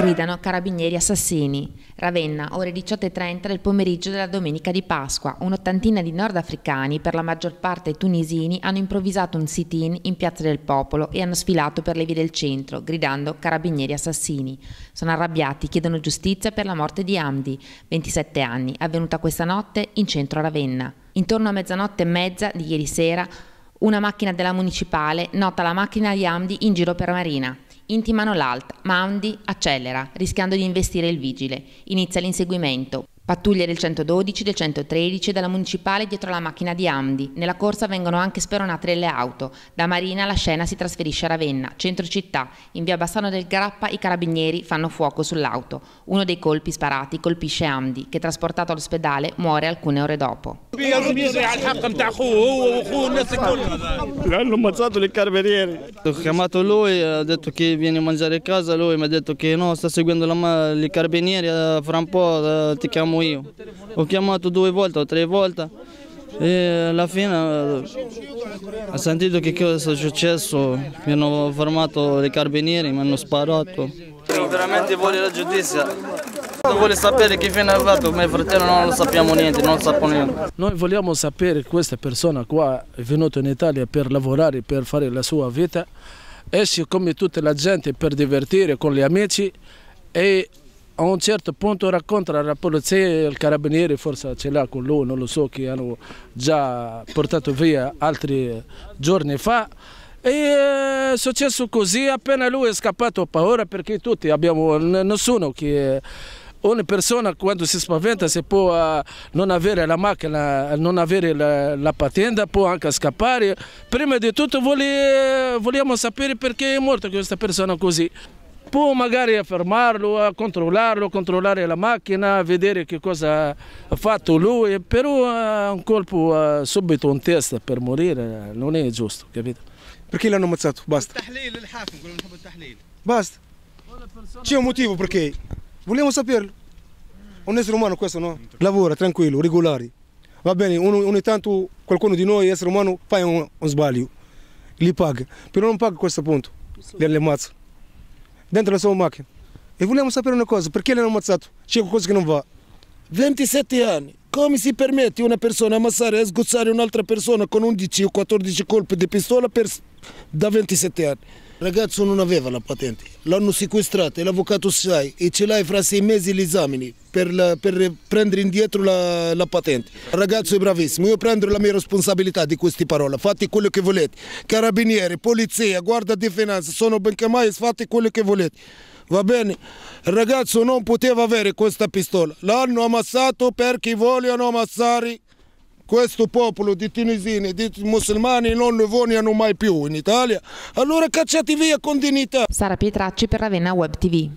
Gridano carabinieri assassini. Ravenna, ore 18.30 del pomeriggio della domenica di Pasqua. Un'ottantina di nordafricani, per la maggior parte tunisini, hanno improvvisato un sit-in in Piazza del Popolo e hanno sfilato per le vie del centro, gridando carabinieri assassini. Sono arrabbiati, chiedono giustizia per la morte di Amdi, 27 anni, avvenuta questa notte in centro a Ravenna. Intorno a mezzanotte e mezza di ieri sera, una macchina della municipale nota la macchina di Amdi in giro per Marina. Intimano l'alt, ma Andy accelera, rischiando di investire il vigile. Inizia l'inseguimento. Pattuglie del 112, del 113 e della municipale dietro la macchina di Amdi. Nella corsa vengono anche speronate delle auto. Da Marina la scena si trasferisce a Ravenna, centro città. In via Bassano del Grappa i carabinieri fanno fuoco sull'auto. Uno dei colpi sparati colpisce Amdi, che trasportato all'ospedale muore alcune ore dopo. L'hanno ammazzato i carabinieri. Ho chiamato lui, ha detto che vieni a mangiare a casa, lui mi ha detto che no, sta seguendo i carabinieri, eh, fra un po' eh, ti chiamo io. Ho chiamato due volte o tre volte e alla fine ho eh, sentito che cosa è successo, mi hanno fermato i carabinieri, mi hanno sparato. Veramente voglio la giustizia. Vuole sapere chi viene è arrivato, mio fratello non lo sappiamo niente, non sappiamo niente. Noi vogliamo sapere questa persona qua è venuta in Italia per lavorare, per fare la sua vita, esce come tutta la gente per divertire con gli amici e a un certo punto racconta la polizia e il carabiniere, forse ce l'ha con lui, non lo so, che hanno già portato via altri giorni fa. E eh, è successo così, appena lui è scappato ho paura perché tutti abbiamo, nessuno che ogni persona quando si spaventa se può uh, non avere la macchina, non avere la, la patente, può anche scappare. Prima di tutto vole, eh, vogliamo sapere perché è morta questa persona così può magari fermarlo, controllarlo, controllare la macchina, vedere che cosa ha fatto lui, però un colpo subito in testa per morire non è giusto, capito? Perché l'hanno ammazzato? Basta. Basta. C'è un motivo perché. Vogliamo saperlo. Un essere umano questo no? Lavora tranquillo, regolare. Va bene, ogni tanto qualcuno di noi, essere umano, fa un, un sbaglio. Li paga. Però non paga questo punto. Li ammazza dentro da sua macchina. E vogliamo sapere una cosa, perché l'hanno ammazzato? C'è qualcosa che non va. 27 anni, come si permette una persona ammazzare e sgozzare un'altra persona con 11 o 14 colpi di pistola per... da 27 anni? Ragazzo non aveva la patente, l'hanno sequestrata e l'avvocato sai e ce l'hai fra sei mesi gli esami per, la, per prendere indietro la, la, patente. Ragazzo è bravissimo, io prendo la mia responsabilità di queste parole, fate quello che volete. Carabinieri, polizia, guarda di finanza, sono benchemai, fate quello che volete. Va bene, il ragazzo non poteva avere questa pistola, l'hanno ammazzato perché vogliono ammazzare questo popolo di tunisini, di musulmani non ne vogliono mai più in Italia, allora cacciati via con dignità. Sara Pietracci per Ravenna Web TV.